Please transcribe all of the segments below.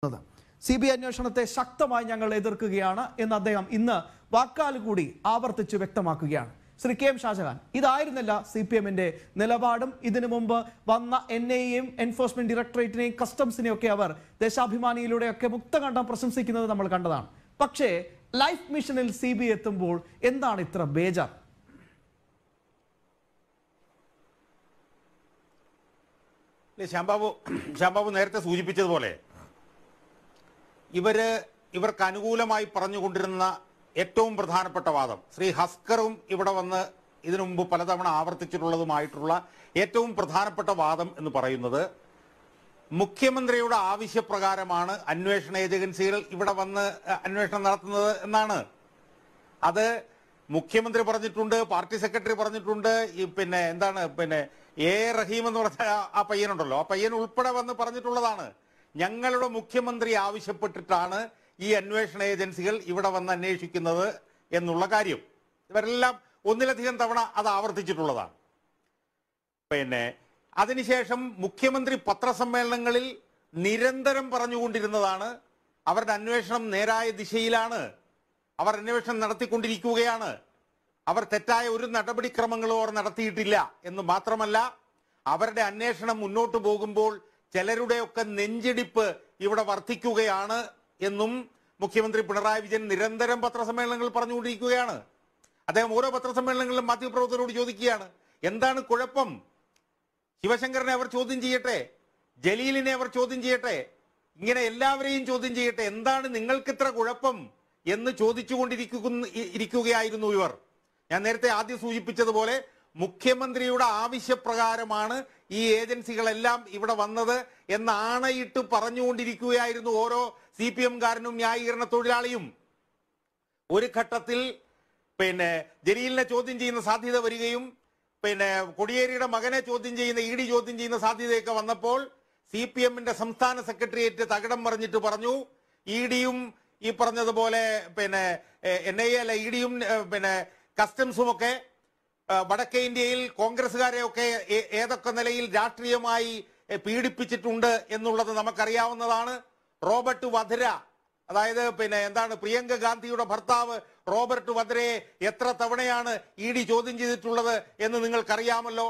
ചെയ്യുന്നത് C B I അന്വേഷണത്തെ ശക്തമായി ഞങ്ങൾ എതിർക്കുകയാണ് എന്ന് അദ്ദേഹം ഇന്ന് വാക്കാൽ കൂടി ആവർത്തിച്ച് വ്യക്തമാക്കുകയാണ് ശ്രീ കെ എം ഷാജഹാൻ ഇതായിരുന്നില്ല സി പി എമ്മിന്റെ നിലപാടും ഇതിനു മുമ്പ് വന്ന എൻ ഐയെയും എൻഫോഴ്സ്മെന്റ് ഡയറക്ടറേറ്റിനെയും കസ്റ്റംസിനെയും ഒക്കെ അവർ ദേശാഭിമാനിയിലൂടെയൊക്കെ മുക്തകണ്ഠം പ്രശംസിക്കുന്നത് നമ്മൾ കണ്ടതാണ് പക്ഷേ ലൈഫ് മിഷനിൽ സി ബി എത്തുമ്പോൾ എന്താണ് ഇത്ര ബേജാർ ശ്യാംബാബു ശ്യാംബാബു നേരത്തെ സൂചിപ്പിച്ചതുപോലെ ഇവര് ഇവർക്ക് അനുകൂലമായി പറഞ്ഞുകൊണ്ടിരുന്ന ഏറ്റവും പ്രധാനപ്പെട്ട വാദം ശ്രീ ഹസ്കറും ഇവിടെ വന്ന് ഇതിനു മുമ്പ് പലതവണ ആവർത്തിച്ചിട്ടുള്ളതുമായിട്ടുള്ള ഏറ്റവും പ്രധാനപ്പെട്ട വാദം എന്ന് പറയുന്നത് മുഖ്യമന്ത്രിയുടെ ആവശ്യപ്രകാരമാണ് അന്വേഷണ ഏജൻസികൾ ഇവിടെ വന്ന് അന്വേഷണം നടത്തുന്നത് എന്നാണ് അത് മുഖ്യമന്ത്രി പറഞ്ഞിട്ടുണ്ട് പാർട്ടി സെക്രട്ടറി പറഞ്ഞിട്ടുണ്ട് പിന്നെ എന്താണ് പിന്നെ എ റഹീം എന്ന് പറഞ്ഞ ആ പയ്യനുണ്ടല്ലോ ആ പയ്യൻ ഉൾപ്പെടെ വന്ന് പറഞ്ഞിട്ടുള്ളതാണ് ഞങ്ങളുടെ മുഖ്യമന്ത്രി ആവശ്യപ്പെട്ടിട്ടാണ് ഈ അന്വേഷണ ഏജൻസികൾ ഇവിടെ വന്ന് അന്വേഷിക്കുന്നത് എന്നുള്ള കാര്യം ഇവരെല്ലാം ഒന്നിലധികം തവണ അത് ആവർത്തിച്ചിട്ടുള്ളതാണ് പിന്നെ അതിനുശേഷം മുഖ്യമന്ത്രി പത്രസമ്മേളനങ്ങളിൽ നിരന്തരം പറഞ്ഞുകൊണ്ടിരുന്നതാണ് അവരുടെ അന്വേഷണം നേരായ ദിശയിലാണ് അവർ അന്വേഷണം നടത്തിക്കൊണ്ടിരിക്കുകയാണ് അവർ തെറ്റായ ഒരു നടപടിക്രമങ്ങളും അവർ നടത്തിയിട്ടില്ല എന്ന് മാത്രമല്ല അവരുടെ അന്വേഷണം മുന്നോട്ട് പോകുമ്പോൾ ചിലരുടെയൊക്കെ നെഞ്ചിടിപ്പ് ഇവിടെ വർദ്ധിക്കുകയാണ് എന്നും മുഖ്യമന്ത്രി പിണറായി വിജയൻ നിരന്തരം പത്രസമ്മേളനങ്ങൾ പറഞ്ഞുകൊണ്ടിരിക്കുകയാണ് അദ്ദേഹം ഓരോ പത്രസമ്മേളനങ്ങളിലും മാധ്യമപ്രവർത്തകരോട് ചോദിക്കുകയാണ് എന്താണ് കുഴപ്പം ശിവശങ്കരനെ അവർ ചോദ്യം ചെയ്യട്ടെ ജലീലിനെ അവർ ചോദ്യം ചെയ്യട്ടെ ഇങ്ങനെ എല്ലാവരെയും ചോദ്യം ചെയ്യട്ടെ എന്താണ് നിങ്ങൾക്കിത്ര കുഴപ്പം എന്ന് ചോദിച്ചുകൊണ്ടിരിക്കുന്ന ഇരിക്കുകയായിരുന്നു ഇവർ ഞാൻ നേരത്തെ ആദ്യം സൂചിപ്പിച്ചതുപോലെ മുഖ്യമന്ത്രിയുടെ ആവശ്യപ്രകാരമാണ് ഈ ഏജൻസികളെല്ലാം ഇവിടെ വന്നത് എന്നാണയിട്ട് പറഞ്ഞുകൊണ്ടിരിക്കുകയായിരുന്നു ഓരോ സി പി എംകാരനും ന്യായീകരണ തൊഴിലാളിയും ഒരു ഘട്ടത്തിൽ പിന്നെ ജലീലിനെ ചോദ്യം ചെയ്യുന്ന സാധ്യത വരികയും പിന്നെ കൊടിയേരിയുടെ മകനെ ചോദ്യം ചെയ്യുന്ന ഇ ഡി ചോദ്യം ചെയ്യുന്ന സാധ്യതയൊക്കെ വന്നപ്പോൾ സി പി എമ്മിന്റെ സംസ്ഥാന സെക്രട്ടേറിയറ്റ് തകിടം പറഞ്ഞിട്ട് പറഞ്ഞു ഇ ഡിയും ഈ പറഞ്ഞതുപോലെ പിന്നെ എൻ ഐ എ അല്ല ഇ ഡിയും പിന്നെ കസ്റ്റംസും ഒക്കെ വടക്കേ ഇന്ത്യയിൽ ഒക്കെ ഏതൊക്കെ നിലയിൽ രാഷ്ട്രീയമായി പീഡിപ്പിച്ചിട്ടുണ്ട് എന്നുള്ളത് നമുക്കറിയാവുന്നതാണ് റോബർട്ട് വധര അതായത് പിന്നെ എന്താണ് പ്രിയങ്ക ഗാന്ധിയുടെ ഭർത്താവ് റോബർട്ട് വദ്രയെ എത്ര തവണയാണ് ഇ ഡി ചോദ്യം ചെയ്തിട്ടുള്ളത് എന്ന് നിങ്ങൾക്കറിയാമല്ലോ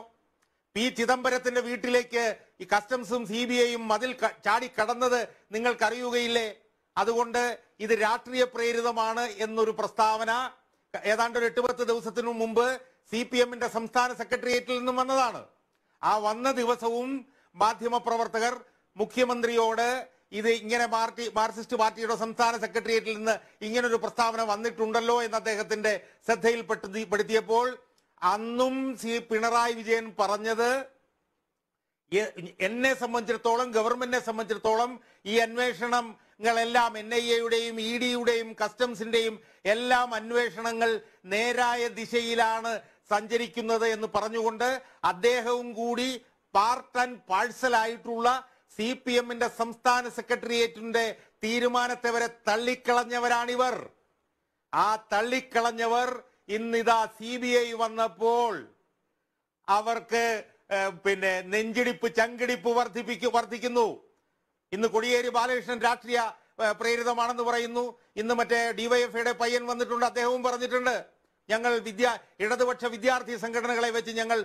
പി ചിദംബരത്തിന്റെ വീട്ടിലേക്ക് ഈ കസ്റ്റംസും സി ബി ഐയും മതിൽ ചാടിക്കടന്നത് നിങ്ങൾക്കറിയുകയില്ലേ അതുകൊണ്ട് ഇത് രാഷ്ട്രീയ പ്രേരിതമാണ് എന്നൊരു പ്രസ്താവന ഏതാണ്ട് ഒരു എട്ടുപത്ത് ദിവസത്തിനു മുമ്പ് സി പി എമ്മിന്റെ സംസ്ഥാന സെക്രട്ടേറിയറ്റിൽ നിന്നും വന്നതാണ് ആ വന്ന ദിവസവും മാധ്യമപ്രവർത്തകർ മുഖ്യമന്ത്രിയോട് ഇത് ഇങ്ങനെ പാർട്ടി മാർക്സിസ്റ്റ് പാർട്ടിയുടെ സംസ്ഥാന സെക്രട്ടേറിയറ്റിൽ നിന്ന് ഇങ്ങനെ ഒരു പ്രസ്താവന വന്നിട്ടുണ്ടല്ലോ എന്ന് അദ്ദേഹത്തിന്റെ ശ്രദ്ധയിൽപ്പെടുത്തിയപ്പോൾ അന്നും സി പിണറായി വിജയൻ പറഞ്ഞത് എന്നെ സംബന്ധിച്ചിടത്തോളം ഗവൺമെന്റിനെ സംബന്ധിച്ചിടത്തോളം ഈ അന്വേഷണങ്ങളെല്ലാം എൻ ഐ എയുടെയും ഇ ഡിയുടെയും കസ്റ്റംസിന്റെയും എല്ലാം അന്വേഷണങ്ങൾ നേരായ ദിശയിലാണ് സഞ്ചരിക്കുന്നത് എന്ന് പറഞ്ഞുകൊണ്ട് അദ്ദേഹവും കൂടി പാർട്ട് ആൻഡ് പാഴ്സൽ ആയിട്ടുള്ള സി പി എമ്മിന്റെ സംസ്ഥാന സെക്രട്ടേറിയറ്റിന്റെ തീരുമാനത്തെ വരെ തള്ളിക്കളഞ്ഞവരാണിവർ ആ തള്ളിക്കളഞ്ഞവർ ഇന്നിതാ സി ബി ഐ വന്നപ്പോൾ അവർക്ക് പിന്നെ നെഞ്ചിടിപ്പ് ചങ്കിടിപ്പ് വർദ്ധിപ്പിക്കു വർദ്ധിക്കുന്നു ഇന്ന് കൊടിയേരി ബാലകൃഷ്ണൻ രാഷ്ട്രീയ പ്രേരിതമാണെന്ന് പറയുന്നു ഇന്ന് മറ്റേ ഡിവൈഎഫ്ഐയുടെ പയ്യൻ വന്നിട്ടുണ്ട് അദ്ദേഹവും പറഞ്ഞിട്ടുണ്ട് ഞങ്ങൾ വിദ്യാ ഇടതുപക്ഷ വിദ്യാർത്ഥി സംഘടനകളെ വെച്ച് ഞങ്ങൾ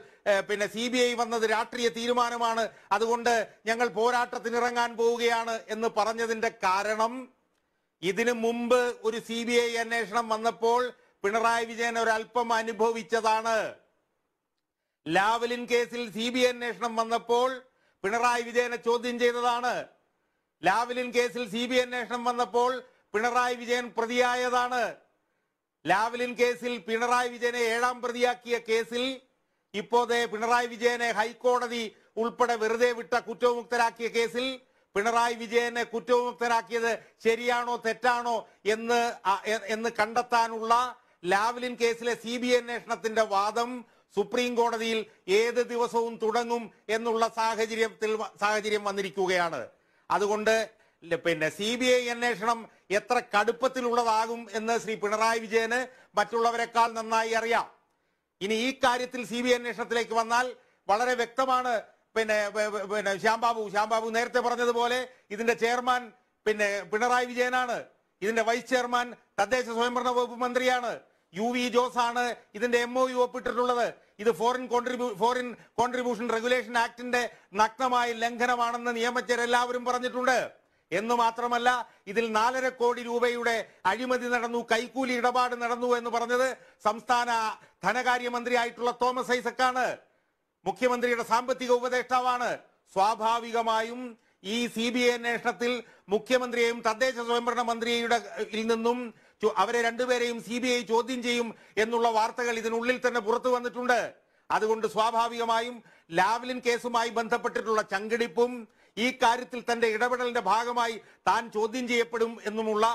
പിന്നെ സി ബി ഐ വന്നത് രാഷ്ട്രീയ തീരുമാനമാണ് അതുകൊണ്ട് ഞങ്ങൾ പോരാട്ടത്തിനിറങ്ങാൻ പോവുകയാണ് എന്ന് പറഞ്ഞതിന്റെ കാരണം ഇതിനു മുമ്പ് ഒരു സി ബി ഐ അന്വേഷണം വന്നപ്പോൾ പിണറായി വിജയൻ ഒരല്പം അനുഭവിച്ചതാണ് ലാവലിൻ കേസിൽ സി ബി ഐ അന്വേഷണം വന്നപ്പോൾ പിണറായി വിജയനെ ചോദ്യം ചെയ്തതാണ് ലാവലിൻ കേസിൽ സി ബി ഐ അന്വേഷണം വന്നപ്പോൾ പിണറായി വിജയൻ പ്രതിയായതാണ് ലാവ്ലിൻ കേസിൽ പിണറായി വിജയനെ ഏഴാം പ്രതിയാക്കിയ കേസിൽ ഇപ്പോഴേ പിണറായി വിജയനെ ഹൈക്കോടതി ഉൾപ്പെടെ വെറുതെ വിട്ട കുറ്റവിമുക്തരാക്കിയ കേസിൽ പിണറായി വിജയനെ കുറ്റവിമുക്തരാക്കിയത് ശരിയാണോ തെറ്റാണോ എന്ന് എന്ന് കണ്ടെത്താനുള്ള ലാവ്ലിൻ കേസിലെ സി ബി അന്വേഷണത്തിന്റെ വാദം സുപ്രീം കോടതിയിൽ ഏത് ദിവസവും തുടങ്ങും എന്നുള്ള സാഹചര്യത്തിൽ സാഹചര്യം വന്നിരിക്കുകയാണ് അതുകൊണ്ട് പിന്നെ സി ബി ഐ അന്വേഷണം എത്ര കടുപ്പത്തിലുള്ളതാകും എന്ന് ശ്രീ പിണറായി വിജയന് മറ്റുള്ളവരെക്കാൾ നന്നായി അറിയാം ഇനി ഈ കാര്യത്തിൽ സി ബി ഐ അന്വേഷണത്തിലേക്ക് വന്നാൽ വളരെ വ്യക്തമാണ് പിന്നെ പിന്നെ ശ്യാംബാബു ശ്യാംബാബു നേരത്തെ പറഞ്ഞതുപോലെ ഇതിന്റെ ചെയർമാൻ പിന്നെ പിണറായി വിജയനാണ് ഇതിന്റെ വൈസ് ചെയർമാൻ തദ്ദേശ സ്വയംഭരണ വകുപ്പ് മന്ത്രിയാണ് യു വി ജോസ് ആണ് ഇതിന്റെ എം ഒ യു ഒപ്പിട്ടിട്ടുള്ളത് ഇത് ഫോറിൻ കോൺട്രിബ്യൂ ഫോറിൻ കോൺട്രിബ്യൂഷൻ റെഗുലേഷൻ ആക്ടിന്റെ നഗ്നമായ ലംഘനമാണെന്ന് നിയമജ്ഞരെല്ലാവരും പറഞ്ഞിട്ടുണ്ട് എന്ന് മാത്രമല്ല ഇതിൽ നാലര കോടി രൂപയുടെ അഴിമതി നടന്നു കൈക്കൂലി ഇടപാട് നടന്നു എന്ന് പറഞ്ഞത് സംസ്ഥാന ധനകാര്യമന്ത്രിയായിട്ടുള്ള തോമസ് ഐസക്കാണ് മുഖ്യമന്ത്രിയുടെ സാമ്പത്തിക ഉപദേഷ്ടാവാണ് സ്വാഭാവികമായും ഈ സി ബി ഐ അന്വേഷണത്തിൽ മുഖ്യമന്ത്രിയെയും തദ്ദേശ സ്വയംഭരണ മന്ത്രിയുടെ നിന്നും അവരെ രണ്ടുപേരെയും സി ബി ഐ ചോദ്യം ചെയ്യും എന്നുള്ള വാർത്തകൾ ഇതിനുള്ളിൽ തന്നെ പുറത്തു വന്നിട്ടുണ്ട് അതുകൊണ്ട് സ്വാഭാവികമായും ലാവ്ലിൻ കേസുമായി ബന്ധപ്പെട്ടിട്ടുള്ള ചങ്കിടിപ്പും ഈ കാര്യത്തിൽ തന്റെ ഇടപെടലിന്റെ ഭാഗമായി താൻ ചോദ്യം ചെയ്യപ്പെടും എന്നുമുള്ള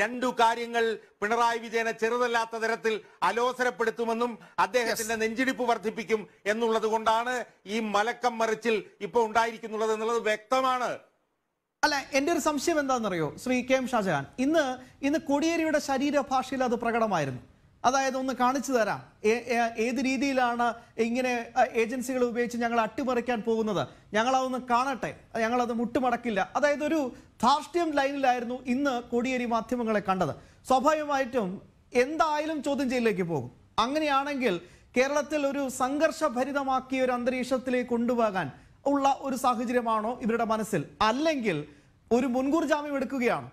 രണ്ടു കാര്യങ്ങൾ പിണറായി വിജയനെ ചെറുതല്ലാത്ത തരത്തിൽ അലോസരപ്പെടുത്തുമെന്നും അദ്ദേഹത്തിന്റെ നെഞ്ചിടിപ്പ് വർദ്ധിപ്പിക്കും എന്നുള്ളത് കൊണ്ടാണ് ഈ മലക്കം മറിച്ചിൽ ഇപ്പൊ ഉണ്ടായിരിക്കുന്നുള്ളത് എന്നുള്ളത് വ്യക്തമാണ് അല്ല എൻ്റെ ഒരു സംശയം എന്താണെന്നറിയോ ശ്രീ കെ എം ഷാജഹാൻ ഇന്ന് ഇന്ന് കോടിയേരിയുടെ ശരീരഭാഷയിൽ അത് പ്രകടമായിരുന്നു അതായത് ഒന്ന് കാണിച്ചു തരാം ഏത് രീതിയിലാണ് ഇങ്ങനെ ഏജൻസികൾ ഉപയോഗിച്ച് ഞങ്ങൾ അട്ടിമറിക്കാൻ പോകുന്നത് ഞങ്ങളതൊന്ന് കാണട്ടെ ഞങ്ങളത് മുട്ടുമടക്കില്ല അതായത് ഒരു ധാർഷ്ട്യം ലൈനിലായിരുന്നു ഇന്ന് കോടിയേരി മാധ്യമങ്ങളെ കണ്ടത് സ്വാഭാവികമായിട്ടും എന്തായാലും ചോദ്യം ചെയ്യലേക്ക് പോകും അങ്ങനെയാണെങ്കിൽ കേരളത്തിൽ ഒരു സംഘർഷഭരിതമാക്കിയ ഒരു അന്തരീക്ഷത്തിലേക്ക് കൊണ്ടുപോകാൻ ഉള്ള ഒരു സാഹചര്യമാണോ ഇവരുടെ മനസ്സിൽ അല്ലെങ്കിൽ ഒരു മുൻകൂർ ജാമ്യം എടുക്കുകയാണോ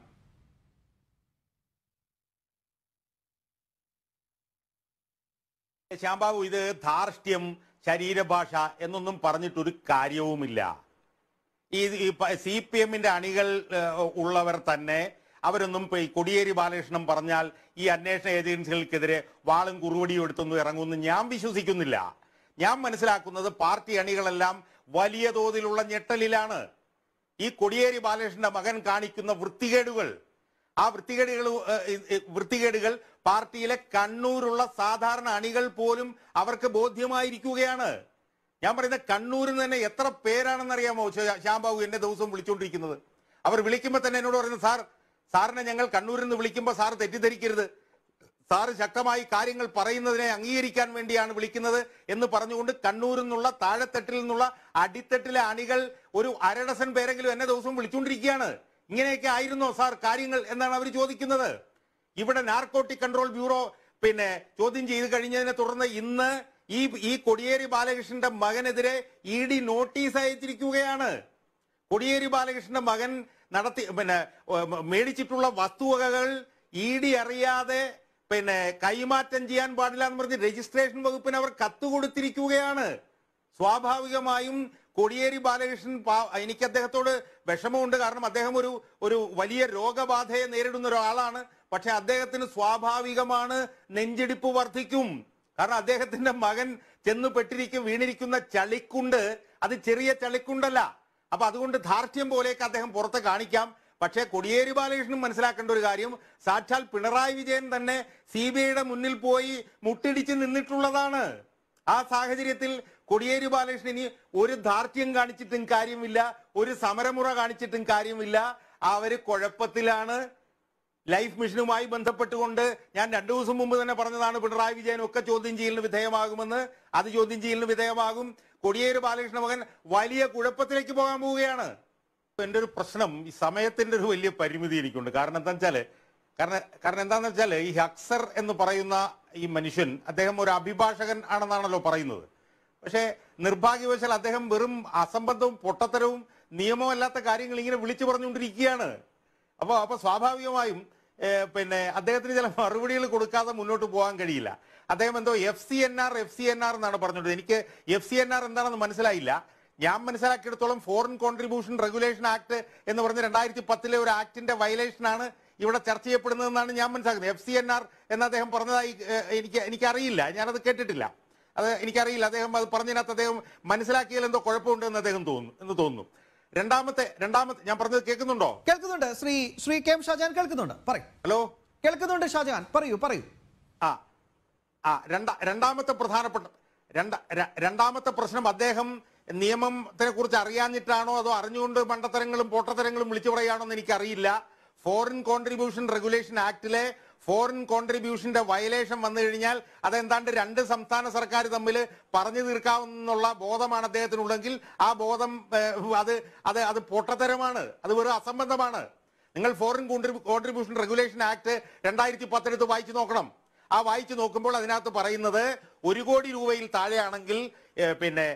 ശ്യാംബാബു ഇത് ധാർഷ്ട്യം ശരീരഭാഷ എന്നൊന്നും പറഞ്ഞിട്ടൊരു കാര്യവുമില്ല ഈ സി പി എമ്മിന്റെ അണികൾ ഉള്ളവർ തന്നെ അവരൊന്നും കൊടിയേരി ബാലകൃഷ്ണൻ പറഞ്ഞാൽ ഈ അന്വേഷണ ഏജൻസികൾക്കെതിരെ വാളും കുറുവടിയും എടുത്തൊന്നും ഇറങ്ങുമെന്ന് ഞാൻ വിശ്വസിക്കുന്നില്ല ഞാൻ മനസ്സിലാക്കുന്നത് പാർട്ടി അണികളെല്ലാം വലിയ തോതിലുള്ള ഞെട്ടലിലാണ് ഈ കൊടിയേരി ബാലകൃഷ്ണന്റെ മകൻ കാണിക്കുന്ന വൃത്തികേടുകൾ ആ വൃത്തികേടുകൾ വൃത്തികേടുകൾ പാർട്ടിയിലെ കണ്ണൂരുള്ള സാധാരണ അണികൾ പോലും അവർക്ക് ബോധ്യമായിരിക്കുകയാണ് ഞാൻ പറയുന്ന കണ്ണൂരിൽ തന്നെ എത്ര പേരാണെന്നറിയാമോ ശ്യാംബാബു എന്നെ ദിവസവും വിളിച്ചുകൊണ്ടിരിക്കുന്നത് അവർ വിളിക്കുമ്പോൾ തന്നെ എന്നോട് പറയുന്നത് സാർ സാറിനെ ഞങ്ങൾ കണ്ണൂരിൽ നിന്ന് വിളിക്കുമ്പോൾ സാർ തെറ്റിദ്ധരിക്കരുത് സാറ് ശക്തമായി കാര്യങ്ങൾ പറയുന്നതിനെ അംഗീകരിക്കാൻ വേണ്ടിയാണ് വിളിക്കുന്നത് എന്ന് പറഞ്ഞുകൊണ്ട് കണ്ണൂരിൽ നിന്നുള്ള താഴെത്തട്ടിൽ നിന്നുള്ള അടിത്തട്ടിലെ അണികൾ ഒരു അരഡസൻ പേരെങ്കിലും എന്നെ ദിവസവും വിളിച്ചുകൊണ്ടിരിക്കുകയാണ് ഇങ്ങനെയൊക്കെ ആയിരുന്നോ സാർ കാര്യങ്ങൾ എന്നാണ് അവർ ചോദിക്കുന്നത് ഇവിടെ നാർക്കോട്ടിക് കൺട്രോൾ ബ്യൂറോ പിന്നെ ചോദ്യം ചെയ്ത് കഴിഞ്ഞതിനെ തുടർന്ന് ഇന്ന് ഈ ഈ കൊടിയേരി ബാലകൃഷ്ണന്റെ മകനെതിരെ ഇ ഡി നോട്ടീസ് അയച്ചിരിക്കുകയാണ് കൊടിയേരി ബാലകൃഷ്ണന്റെ മകൻ നടത്തി പിന്നെ മേടിച്ചിട്ടുള്ള വസ്തുവകകൾ ഇ e ഡി അറിയാതെ പിന്നെ കൈമാറ്റം ചെയ്യാൻ പാടില്ല എന്ന് പറഞ്ഞ് രജിസ്ട്രേഷൻ വകുപ്പിന് അവർ കത്ത് കൊടുത്തിരിക്കുകയാണ് സ്വാഭാവികമായും കൊടിയേരി ബാലകൃഷ്ണൻ എനിക്ക് അദ്ദേഹത്തോട് വിഷമമുണ്ട് കാരണം അദ്ദേഹം ഒരു ഒരു വലിയ രോഗബാധയെ നേരിടുന്ന ഒരാളാണ് പക്ഷെ അദ്ദേഹത്തിന് സ്വാഭാവികമാണ് നെഞ്ചിടിപ്പ് വർദ്ധിക്കും കാരണം അദ്ദേഹത്തിന്റെ മകൻ ചെന്നു പെട്ടിരിക്കും വീണിരിക്കുന്ന ചളിക്കുണ്ട് അത് ചെറിയ ചളിക്കുണ്ടല്ല അപ്പൊ അതുകൊണ്ട് ധാർഷ്ട്യം പോലെയൊക്കെ അദ്ദേഹം പുറത്ത് കാണിക്കാം പക്ഷേ കൊടിയേരി ബാലകൃഷ്ണൻ മനസ്സിലാക്കേണ്ട ഒരു കാര്യം സാക്ഷാൽ പിണറായി വിജയൻ തന്നെ സി ബി ഐയുടെ മുന്നിൽ പോയി മുട്ടിടിച്ച് നിന്നിട്ടുള്ളതാണ് ആ സാഹചര്യത്തിൽ കൊടിയേരി ബാലകൃഷ്ണൻ ഇനി ഒരു ധാർഷ്ട്യം കാണിച്ചിട്ടും കാര്യമില്ല ഒരു സമരമുറ കാണിച്ചിട്ടും കാര്യമില്ല അവര് കുഴപ്പത്തിലാണ് ലൈഫ് മിഷനുമായി ബന്ധപ്പെട്ടുകൊണ്ട് ഞാൻ രണ്ടു ദിവസം മുമ്പ് തന്നെ പറഞ്ഞതാണ് പിണറായി വിജയൻ ഒക്കെ ചോദ്യം ചെയ്യലിന് വിധേയമാകുമെന്ന് അത് ചോദ്യം ചെയ്യലിന് വിധേയമാകും കൊടിയേരി ബാലകൃഷ്ണ മകൻ വലിയ കുഴപ്പത്തിലേക്ക് പോകാൻ പോവുകയാണ് എൻ്റെ ഒരു പ്രശ്നം ഈ സമയത്തിൻ്റെ ഒരു വലിയ പരിമിതി എനിക്കുണ്ട് കാരണം എന്താ വെച്ചാൽ കാരണം കാരണം എന്താന്ന് വെച്ചാൽ ഈ ഹക്സർ എന്ന് പറയുന്ന ഈ മനുഷ്യൻ അദ്ദേഹം ഒരു അഭിഭാഷകൻ ആണെന്നാണല്ലോ പറയുന്നത് പക്ഷേ നിർഭാഗ്യവശാൽ അദ്ദേഹം വെറും അസംബന്ധവും പൊട്ടത്തരവും നിയമമല്ലാത്ത കാര്യങ്ങൾ ഇങ്ങനെ വിളിച്ചു പറഞ്ഞുകൊണ്ടിരിക്കുകയാണ് അപ്പോൾ അപ്പോൾ സ്വാഭാവികമായും പിന്നെ അദ്ദേഹത്തിന് ചില മറുപടികൾ കൊടുക്കാതെ മുന്നോട്ട് പോകാൻ കഴിയില്ല അദ്ദേഹം എന്തോ F C N R F C N R എന്നാണ് പറഞ്ഞത് എനിക്ക് എഫ് സി എൻ ആർ എന്താണെന്ന് മനസ്സിലായില്ല ഞാൻ മനസ്സിലാക്കിയെടുത്തോളം ഫോറിൻ കോൺട്രിബ്യൂഷൻ റെഗുലേഷൻ ആക്ട് എന്ന് പറഞ്ഞ രണ്ടായിരത്തി പത്തിലെ ഒരു ആക്ടിന്റെ ആണ് ഇവിടെ ചർച്ച ചെയ്യപ്പെടുന്നതെന്നാണ് ഞാൻ മനസ്സിലാക്കുന്നത് എഫ് സി എൻ ആർ എന്ന് അദ്ദേഹം പറഞ്ഞതായി എനിക്ക് എനിക്കറിയില്ല ഞാനത് കേട്ടിട്ടില്ല അത് എനിക്കറിയില്ല അദ്ദേഹം അത് പറഞ്ഞതിനകത്ത് അദ്ദേഹം മനസ്സിലാക്കിയാൽ എന്തോ കുഴപ്പമുണ്ടെന്ന് അദ്ദേഹം തോന്നുന്നു എന്ന് തോന്നുന്നു രണ്ടാമത്തെ രണ്ടാമത്തെ ഞാൻ പറഞ്ഞത് കേൾക്കുന്നുണ്ടോ കേൾക്കുന്നുണ്ട് ശ്രീ ശ്രീ കെ എം ഷാജാൻ കേൾക്കുന്നുണ്ട് പറയും ഹലോ കേൾക്കുന്നുണ്ട് ഷാജാൻ പറയൂ പറയൂ ആ ആ രണ്ടാ രണ്ടാമത്തെ പ്രധാനപ്പെട്ട രണ്ട രണ്ടാമത്തെ പ്രശ്നം അദ്ദേഹം നിയമത്തിനെ കുറിച്ച് അറിയാഞ്ഞിട്ടാണോ അതോ അറിഞ്ഞുകൊണ്ട് മണ്ടത്തരങ്ങളും പോട്ടത്തരങ്ങളും വിളിച്ചു പറയുകയാണോ എന്ന് എനിക്കറിയില്ല ഫോറിൻ കോൺട്രിബ്യൂഷൻ റെഗുലേഷൻ ആക്ടിലെ ഫോറിൻ കോൺട്രിബ്യൂഷന്റെ വയലേഷൻ വന്നു കഴിഞ്ഞാൽ അതെന്താണ്ട് രണ്ട് സംസ്ഥാന സർക്കാർ തമ്മിൽ പറഞ്ഞു തീർക്കാവുന്നുള്ള ബോധമാണ് അദ്ദേഹത്തിനുള്ളെങ്കിൽ ആ ബോധം അത് അത് അത് പൊട്ടത്തരമാണ് അത് വെറും അസംബന്ധമാണ് നിങ്ങൾ ഫോറിൻ കോൺട്രിബ്യൂഷൻ റെഗുലേഷൻ ആക്ട് രണ്ടായിരത്തി പത്തെടുത്ത് വായിച്ചു നോക്കണം ആ വായിച്ചു നോക്കുമ്പോൾ അതിനകത്ത് പറയുന്നത് ഒരു കോടി രൂപയിൽ താഴെയാണെങ്കിൽ പിന്നെ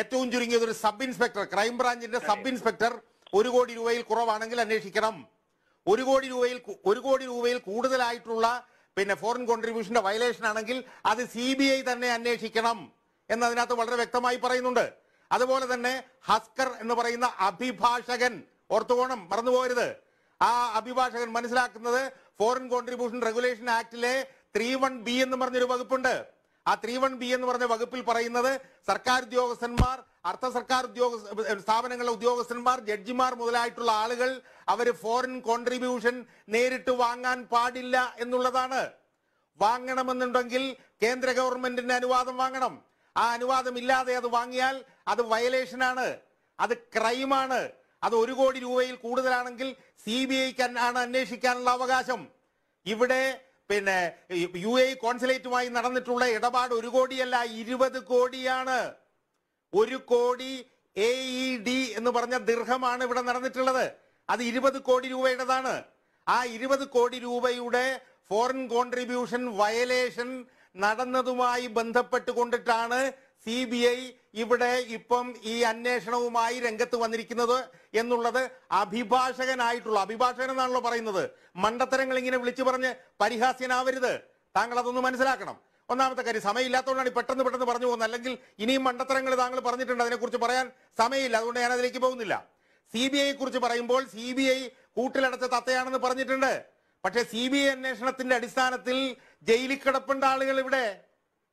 ഏറ്റവും ചുരുങ്ങിയത് ഒരു സബ് ഇൻസ്പെക്ടർ ക്രൈംബ്രാഞ്ചിന്റെ സബ് ഇൻസ്പെക്ടർ ഒരു കോടി രൂപയിൽ കുറവാണെങ്കിൽ അന്വേഷിക്കണം ഒരു കോടി രൂപയിൽ ഒരു കോടി രൂപയിൽ കൂടുതലായിട്ടുള്ള പിന്നെ ഫോറിൻ കോൺട്രിബ്യൂഷന്റെ വയലേഷൻ ആണെങ്കിൽ അത് സി ബി ഐ തന്നെ അന്വേഷിക്കണം എന്നതിനകത്ത് വളരെ വ്യക്തമായി പറയുന്നുണ്ട് അതുപോലെ തന്നെ ഹസ്കർ എന്ന് പറയുന്ന അഭിഭാഷകൻ ഓർത്തുകോണം മറന്നുപോകരുത് ആ അഭിഭാഷകൻ മനസ്സിലാക്കുന്നത് ഫോറിൻ കോൺട്രിബ്യൂഷൻ റെഗുലേഷൻ ആക്ടിലെ ത്രീ വൺ ബി എന്ന് പറഞ്ഞൊരു വകുപ്പുണ്ട് ആ ത്രീ വൺ ബി എന്ന് പറഞ്ഞ വകുപ്പിൽ പറയുന്നത് സർക്കാർ ഉദ്യോഗസ്ഥന്മാർ അർദ്ധ സർക്കാർ ഉദ്യോഗ സ്ഥാപനങ്ങളിലെ ഉദ്യോഗസ്ഥന്മാർ ജഡ്ജിമാർ മുതലായിട്ടുള്ള ആളുകൾ അവർ ഫോറിൻ കോൺട്രിബ്യൂഷൻ നേരിട്ട് വാങ്ങാൻ പാടില്ല എന്നുള്ളതാണ് വാങ്ങണമെന്നുണ്ടെങ്കിൽ കേന്ദ്ര ഗവൺമെന്റിന്റെ അനുവാദം വാങ്ങണം ആ അനുവാദം ഇല്ലാതെ അത് വാങ്ങിയാൽ അത് വയലേഷനാണ് അത് ക്രൈമാണ് അത് ഒരു കോടി രൂപയിൽ കൂടുതലാണെങ്കിൽ സി ബി ഐക്ക് ആണ് അന്വേഷിക്കാനുള്ള അവകാശം ഇവിടെ പിന്നെ യു എ കോൺസുലേറ്റുമായി നടന്നിട്ടുള്ള ഇടപാട് ഒരു കോടിയല്ല ഇരുപത് കോടിയാണ് ഒരു കോടി എ ഇ ഡി എന്ന് പറഞ്ഞ ദീർഘമാണ് ഇവിടെ നടന്നിട്ടുള്ളത് അത് ഇരുപത് കോടി രൂപയുടേതാണ് ആ ഇരുപത് കോടി രൂപയുടെ ഫോറിൻ കോൺട്രിബ്യൂഷൻ വയലേഷൻ നടന്നതുമായി ബന്ധപ്പെട്ടുകൊണ്ടിട്ടാണ് സി ബി ഐ ഇവിടെ ഇപ്പം ഈ അന്വേഷണവുമായി രംഗത്ത് വന്നിരിക്കുന്നത് എന്നുള്ളത് അഭിഭാഷകനായിട്ടുള്ള അഭിഭാഷകൻ എന്നാണല്ലോ പറയുന്നത് മണ്ടത്തരങ്ങൾ ഇങ്ങനെ വിളിച്ചു പറഞ്ഞ് പരിഹാസ്യനാവരുത് താങ്കൾ അതൊന്ന് മനസ്സിലാക്കണം ഒന്നാമത്തെ കാര്യം സമയമില്ലാത്തതുകൊണ്ടാണ് പെട്ടെന്ന് പെട്ടെന്ന് പറഞ്ഞു പോകുന്നത് അല്ലെങ്കിൽ ഇനിയും മണ്ടത്തരങ്ങൾ താങ്കൾ പറഞ്ഞിട്ടുണ്ട് അതിനെക്കുറിച്ച് പറയാൻ സമയമില്ല അതുകൊണ്ട് ഞാൻ അതിലേക്ക് പോകുന്നില്ല സി ബി ഐയെ കുറിച്ച് പറയുമ്പോൾ സി ബി ഐ കൂട്ടിലടച്ച തത്തയാണെന്ന് പറഞ്ഞിട്ടുണ്ട് പക്ഷേ സി ബി ഐ അന്വേഷണത്തിന്റെ അടിസ്ഥാനത്തിൽ ജയിലിൽ കിടപ്പുണ്ട് ആളുകൾ ഇവിടെ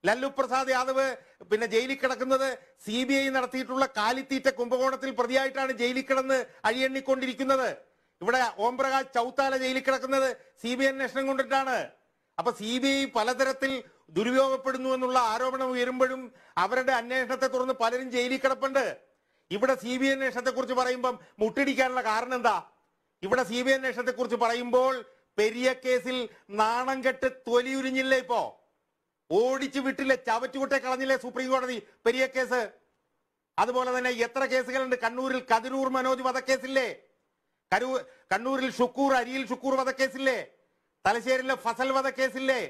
ലല്ലു പ്രസാദ് യാദവ് പിന്നെ ജയിലിൽ കിടക്കുന്നത് സി ബി ഐ നടത്തിയിട്ടുള്ള കാലിത്തീറ്റ കുംഭകോണത്തിൽ പ്രതിയായിട്ടാണ് ജയിലിൽ കിടന്ന് അഴിയെണ്ണിക്കൊണ്ടിരിക്കുന്നത് ഇവിടെ പ്രകാശ് ചൗത്താല ജയിലിൽ കിടക്കുന്നത് സി ബി ഐ അന്വേഷണം കൊണ്ടിട്ടാണ് അപ്പൊ സി ബി ഐ പലതരത്തിൽ ദുരുപയോഗപ്പെടുന്നു എന്നുള്ള ആരോപണം ഉയരുമ്പോഴും അവരുടെ അന്വേഷണത്തെ തുടർന്ന് പലരും ജയിലിൽ കിടപ്പുണ്ട് ഇവിടെ സി ബി ഐ അന്വേഷണത്തെ കുറിച്ച് പറയുമ്പം മുട്ടിടിക്കാനുള്ള കാരണം എന്താ ഇവിടെ സി ബി ഐ അന്വേഷണത്തെ കുറിച്ച് പറയുമ്പോൾ പെരിയ കേസിൽ നാണം കെട്ട് തൊലിയുരിഞ്ഞില്ലേ ഇപ്പോ ഓടിച്ചു വിട്ടില്ലേ ചവറ്റുകുട്ടെ കളഞ്ഞില്ലേ സുപ്രീം കോടതി പെരിയ കേസ് അതുപോലെ തന്നെ എത്ര കേസുകളുണ്ട് കണ്ണൂരിൽ കതിരൂർ മനോജ് വധക്കേസില്ലേ കരൂ കണ്ണൂരിൽ ഷുക്കൂർ അരിയിൽ ഷുക്കൂർ വധക്കേസില്ലേ തലശ്ശേരിയിലെ ഫസൽ വധക്കേസില്ലേ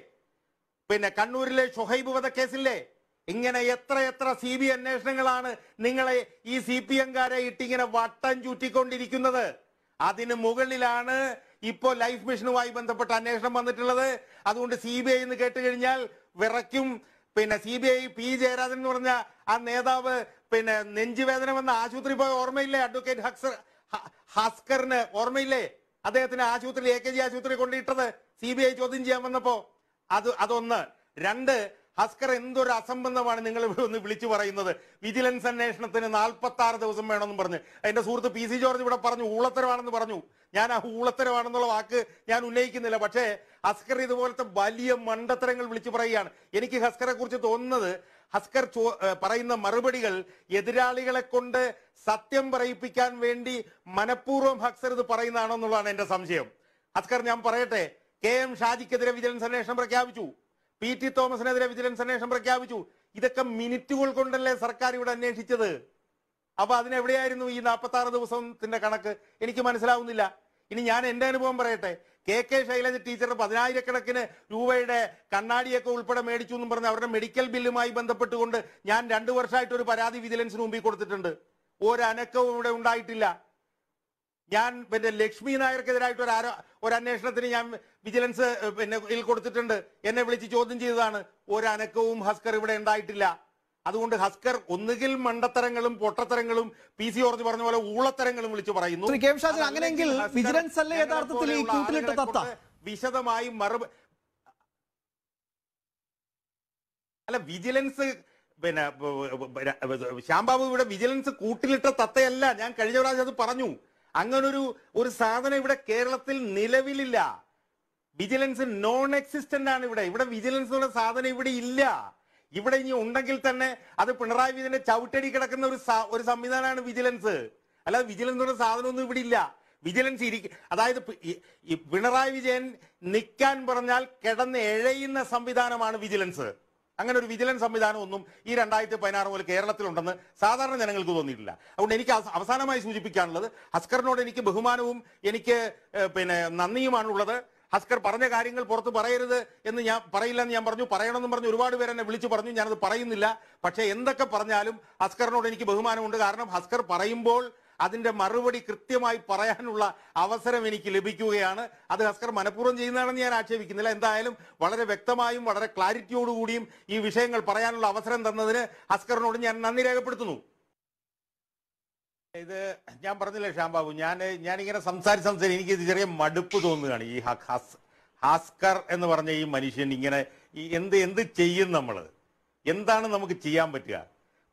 പിന്നെ കണ്ണൂരിലെ ഷൊഹൈബ് വധക്കേസില്ലേ ഇങ്ങനെ എത്ര എത്ര സി ബി അന്വേഷണങ്ങളാണ് നിങ്ങളെ ഈ സി പി എംകാരെ ഇട്ടിങ്ങനെ വട്ടം ചുറ്റിക്കൊണ്ടിരിക്കുന്നത് അതിന് മുകളിലാണ് ഇപ്പോ ലൈഫ് മിഷനുമായി ബന്ധപ്പെട്ട അന്വേഷണം വന്നിട്ടുള്ളത് അതുകൊണ്ട് സി ബി ഐ എന്ന് കേട്ടുകഴിഞ്ഞാൽ വിറയ്ക്കും പിന്നെ C B I P Jayarajan എന്ന് പറഞ്ഞ ആ നേതാവ് പിന്നെ നെഞ്ചുവേദന വന്ന ആശുപത്രി പോയ ഓർമ്മയില്ലേ അഡ്വക്കേറ്റ് ഹക്സർ ഹാസ്കറിന് ഓർമ്മയില്ലേ അദ്ദേഹത്തിന് ആശുപത്രി എ കെ ജി ആശുപത്രി കൊണ്ടിട്ടത് സി ബി ഐ ചോദ്യം ചെയ്യാൻ വന്നപ്പോ അത് അതൊന്ന് രണ്ട് ഹസ്കർ എന്തൊരു അസംബന്ധമാണ് നിങ്ങൾ ഒന്ന് വിളിച്ചു പറയുന്നത് വിജിലൻസ് അന്വേഷണത്തിന് നാൽപ്പത്തി ആറ് ദിവസം വേണമെന്ന് പറഞ്ഞു അതിന്റെ സുഹൃത്ത് പി സി ജോർജ് ഇവിടെ പറഞ്ഞു ഊളത്തരമാണെന്ന് പറഞ്ഞു ഞാൻ ആ ഊളത്തരമാണെന്നുള്ള വാക്ക് ഞാൻ ഉന്നയിക്കുന്നില്ല പക്ഷേ ഹസ്കർ ഇതുപോലത്തെ വലിയ മണ്ടത്തരങ്ങൾ വിളിച്ചു പറയുകയാണ് എനിക്ക് ഹസ്കറെ കുറിച്ച് തോന്നുന്നത് ഹസ്കർ പറയുന്ന മറുപടികൾ എതിരാളികളെ കൊണ്ട് സത്യം പറയിപ്പിക്കാൻ വേണ്ടി മനഃപൂർവ്വം ഹസ്കർ ഇത് പറയുന്നതാണോ എന്നുള്ളതാണ് എന്റെ സംശയം ഹസ്കർ ഞാൻ പറയട്ടെ കെ എം ഷാജിക്കെതിരെ വിജിലൻസ് അന്വേഷണം പ്രഖ്യാപിച്ചു പി ടി തോമസിനെതിരെ വിജിലൻസ് അന്വേഷണം പ്രഖ്യാപിച്ചു ഇതൊക്കെ മിനിറ്റുകൾ കൊണ്ടല്ലേ സർക്കാർ ഇവിടെ അന്വേഷിച്ചത് അപ്പൊ അതിനെവിടെയായിരുന്നു ഈ നാൽപ്പത്തി ആറ് ദിവസത്തിന്റെ കണക്ക് എനിക്ക് മനസ്സിലാവുന്നില്ല ഇനി ഞാൻ എന്റെ അനുഭവം പറയട്ടെ കെ കെ ശൈലജ ടീച്ചർ പതിനായിരക്കണക്കിന് രൂപയുടെ കണ്ണാടിയൊക്കെ ഉൾപ്പെടെ മേടിച്ചു എന്നും പറഞ്ഞ് അവരുടെ മെഡിക്കൽ ബില്ലുമായി ബന്ധപ്പെട്ടുകൊണ്ട് ഞാൻ രണ്ടു വർഷമായിട്ട് ഒരു പരാതി വിജിലൻസിന് മുമ്പിൽ കൊടുത്തിട്ടുണ്ട് ഒരനക്കവും ഇവിടെ ഉണ്ടായിട്ടില്ല ഞാൻ പിന്നെ ലക്ഷ്മി നായർക്കെതിരായിട്ട് ഒരു ആരോ ഒരു അന്വേഷണത്തിന് ഞാൻ വിജിലൻസ് പിന്നെ ഇൽ കൊടുത്തിട്ടുണ്ട് എന്നെ വിളിച്ച് ചോദ്യം ചെയ്തതാണ് ഒരു അനക്കവും ഹസ്കർ ഇവിടെ ഉണ്ടായിട്ടില്ല അതുകൊണ്ട് ഹസ്കർ ഒന്നുകിൽ മണ്ടത്തരങ്ങളും പൊട്ടത്തരങ്ങളും പി സി ഓർജ് പറഞ്ഞ പോലെ ഊളത്തരങ്ങളും വിളിച്ചു പറയുന്നു അങ്ങനെയെങ്കിൽ വിജിലൻസ് അല്ലേ യഥാർത്ഥത്തിൽ ഈ തത്ത വിശദമായി മറുപടി അല്ല വിജിലൻസ് പിന്നെ ശ്യാംബാബു ഇവിടെ വിജിലൻസ് കൂട്ടിലിട്ട തത്തയല്ല ഞാൻ കഴിഞ്ഞ പ്രാവശ്യം അത് പറഞ്ഞു അങ്ങനൊരു ഒരു സാധനം ഇവിടെ കേരളത്തിൽ നിലവിലില്ല വിജിലൻസ് നോൺ എക്സിസ്റ്റന്റ് ആണ് ഇവിടെ ഇവിടെ വിജിലൻസ് ഉള്ള സാധനം ഇവിടെ ഇല്ല ഇവിടെ ഇനി ഉണ്ടെങ്കിൽ തന്നെ അത് പിണറായി വിജയന്റെ ചവിട്ടടി കിടക്കുന്ന ഒരു ഒരു സംവിധാനമാണ് വിജിലൻസ് അല്ലാതെ വിജിലൻസ് സാധനം സാധനമൊന്നും ഇവിടെ ഇല്ല വിജിലൻസ് ഇരിക്കും അതായത് പിണറായി വിജയൻ നിൽക്കാൻ പറഞ്ഞാൽ കിടന്ന് എഴയുന്ന സംവിധാനമാണ് വിജിലൻസ് അങ്ങനെ ഒരു വിജിലൻസ് സംവിധാനം ഒന്നും ഈ രണ്ടായിരത്തി പതിനാറ് മുതൽ കേരളത്തിലുണ്ടെന്ന് സാധാരണ ജനങ്ങൾക്ക് തോന്നിയിട്ടില്ല അതുകൊണ്ട് എനിക്ക് അവസാനമായി സൂചിപ്പിക്കാനുള്ളത് ഹസ്കറിനോട് എനിക്ക് ബഹുമാനവും എനിക്ക് പിന്നെ നന്ദിയുമാണുള്ളത് ഹസ്കർ പറഞ്ഞ കാര്യങ്ങൾ പുറത്ത് പറയരുത് എന്ന് ഞാൻ പറയില്ലെന്ന് ഞാൻ പറഞ്ഞു പറയണമെന്ന് പറഞ്ഞു ഒരുപാട് പേര് എന്നെ വിളിച്ചു പറഞ്ഞു ഞാനത് പറയുന്നില്ല പക്ഷേ എന്തൊക്കെ പറഞ്ഞാലും ഹസ്കറിനോട് എനിക്ക് ബഹുമാനമുണ്ട് കാരണം ഹസ്കർ പറയുമ്പോൾ അതിന്റെ മറുപടി കൃത്യമായി പറയാനുള്ള അവസരം എനിക്ക് ലഭിക്കുകയാണ് അത് ഹസ്കർ മനഃപൂർവ്വം ചെയ്യുന്നതാണെന്ന് ഞാൻ ആക്ഷേപിക്കുന്നില്ല എന്തായാലും വളരെ വ്യക്തമായും വളരെ ക്ലാരിറ്റിയോടുകൂടിയും ഈ വിഷയങ്ങൾ പറയാനുള്ള അവസരം തന്നതിന് ഹസ്കറിനോട് ഞാൻ നന്ദി രേഖപ്പെടുത്തുന്നു ഇത് ഞാൻ പറഞ്ഞില്ലേ ഷാംബാബു ഞാൻ ഞാനിങ്ങനെ സംസാരിച്ച് സംസാരിച്ച് എനിക്ക് ഇത് ചെറിയ മടുപ്പ് തോന്നുകയാണ് ഈ ഹാസ്കർ എന്ന് പറഞ്ഞ ഈ മനുഷ്യൻ ഇങ്ങനെ ഈ എന്ത് എന്ത് ചെയ്യും നമ്മൾ എന്താണ് നമുക്ക് ചെയ്യാൻ പറ്റുക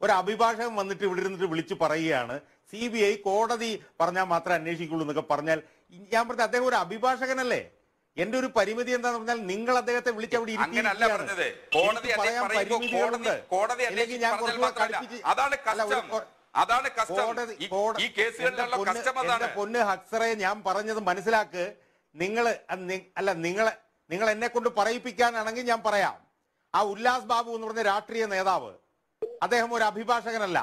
ഒരു അഭിഭാഷകൻ വന്നിട്ട് ഇവിടെ ഇരുന്നിട്ട് വിളിച്ചു പറയുകയാണ് സി ബി ഐ കോടതി പറഞ്ഞാൽ മാത്രമേ അന്വേഷിക്കുള്ളൂ എന്നൊക്കെ പറഞ്ഞാൽ ഞാൻ പറഞ്ഞത് അദ്ദേഹം ഒരു അഭിഭാഷകനല്ലേ എന്റെ ഒരു പരിമിതി എന്താന്ന് പറഞ്ഞാൽ നിങ്ങൾ അദ്ദേഹത്തെ വിളിച്ച് അവിടെ കോടതി കോടതി അതാണ് അതാണ് ഈ കസ്റ്റം അതാണ് പൊന്ന് ഹക്സറെ ഞാൻ പറഞ്ഞത് മനസ്സിലാക്ക് നിങ്ങൾ അല്ല നിങ്ങളെ നിങ്ങൾ എന്നെ കൊണ്ട് പറയിപ്പിക്കാനാണെങ്കിൽ ഞാൻ പറയാം ആ ഉല്ലാസ് ബാബു എന്ന് പറഞ്ഞ രാഷ്ട്രീയ നേതാവ് അദ്ദേഹം ഒരു അഭിഭാഷകനല്ല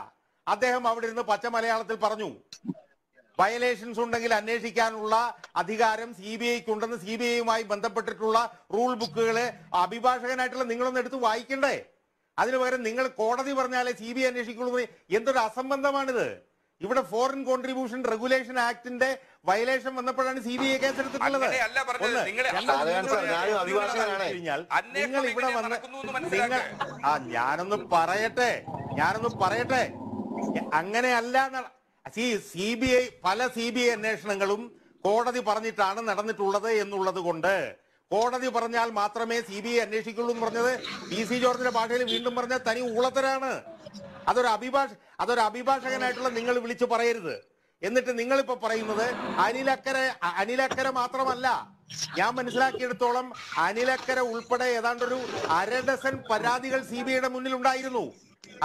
അദ്ദേഹം അവിടെ ഇരുന്ന് പച്ച മലയാളത്തിൽ പറഞ്ഞു വയലേഷൻസ് ഉണ്ടെങ്കിൽ അന്വേഷിക്കാനുള്ള അധികാരം സി ബി ഐക്ക് ഉണ്ടെന്ന് സി ബി ഐയുമായി ബന്ധപ്പെട്ടിട്ടുള്ള റൂൾ ബുക്കുകള് അഭിഭാഷകനായിട്ടുള്ള നിങ്ങളൊന്ന് എടുത്ത് വായിക്കണ്ടേ അതിനു പകരം നിങ്ങൾ കോടതി പറഞ്ഞാലേ സി ബി ഐ അന്വേഷിക്കുള്ളൂ എന്തൊരു അസംബന്ധമാണിത് ഇവിടെ ഫോറിൻ കോൺട്രിബ്യൂഷൻ റെഗുലേഷൻ ആക്ടിന്റെ വയലേഷൻ വന്നപ്പോഴാണ് സി ബി ഐ കേസ് എടുത്തിട്ടുള്ളത് നിങ്ങൾ ഇവിടെ വന്ന് നിങ്ങൾ ആ ഞാനൊന്ന് പറയട്ടെ ഞാനൊന്ന് പറയട്ടെ അങ്ങനെയല്ല സി ബി ഐ പല സി ബി ഐ അന്വേഷണങ്ങളും കോടതി പറഞ്ഞിട്ടാണ് നടന്നിട്ടുള്ളത് എന്നുള്ളത് കൊണ്ട് കോടതി പറഞ്ഞാൽ മാത്രമേ സി ബി ഐ അന്വേഷിക്കുള്ളൂ എന്ന് പറഞ്ഞത് പി സി ജോർജിന്റെ ഭാഷയിൽ വീണ്ടും പറഞ്ഞ തനി ഊളത്തരാണ് അതൊരു അഭിഭാഷ അതൊരു അഭിഭാഷകനായിട്ടുള്ള നിങ്ങൾ വിളിച്ച് പറയരുത് എന്നിട്ട് നിങ്ങളിപ്പോ പറയുന്നത് അനിലക്കര അനിലക്കര മാത്രമല്ല ഞാൻ മനസ്സിലാക്കിയെടുത്തോളം അനിലക്കര ഉൾപ്പെടെ ഏതാണ്ടൊരു അരഡസൻ പരാതികൾ സി ബി ഐയുടെ മുന്നിൽ ഉണ്ടായിരുന്നു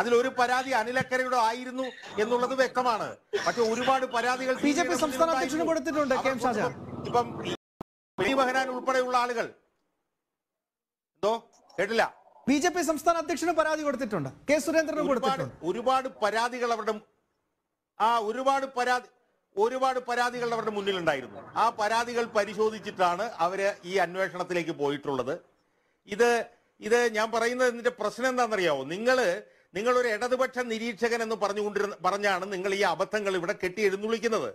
അതിലൊരു പരാതി അനിലക്കരയുടെ ആയിരുന്നു എന്നുള്ളത് വ്യക്തമാണ് പക്ഷെ ഒരുപാട് പരാതികൾ ബി ജെ പി സംസ്ഥാന അധ്യക്ഷനും കൊടുത്തിട്ടുണ്ട് കെ എം ഷാജ ഇപ്പം ബഹനാൻ ഉൾപ്പെടെയുള്ള ആളുകൾ എന്തോ കേട്ടില്ല ബി ജെ പി സംസ്ഥാന അധ്യക്ഷന് പരാതി കൊടുത്തിട്ടുണ്ട് കെ സുരേന്ദ്രനും കൊടുത്തിട്ടുണ്ട് ഒരുപാട് പരാതികൾ അവരുടെ ആ ഒരുപാട് പരാതി ഒരുപാട് പരാതികൾ അവരുടെ മുന്നിൽ ഉണ്ടായിരുന്നു ആ പരാതികൾ പരിശോധിച്ചിട്ടാണ് അവര് ഈ അന്വേഷണത്തിലേക്ക് പോയിട്ടുള്ളത് ഇത് ഇത് ഞാൻ പറയുന്നത് ഇതിന്റെ പ്രശ്നം എന്താണെന്നറിയാവോ നിങ്ങള് നിങ്ങളൊരു ഇടതുപക്ഷ നിരീക്ഷകൻ എന്ന് പറഞ്ഞുകൊണ്ടിരുന്ന പറഞ്ഞാണ് നിങ്ങൾ ഈ അബദ്ധങ്ങൾ ഇവിടെ കെട്ടി എഴുന്നള്ളിക്കുന്നത്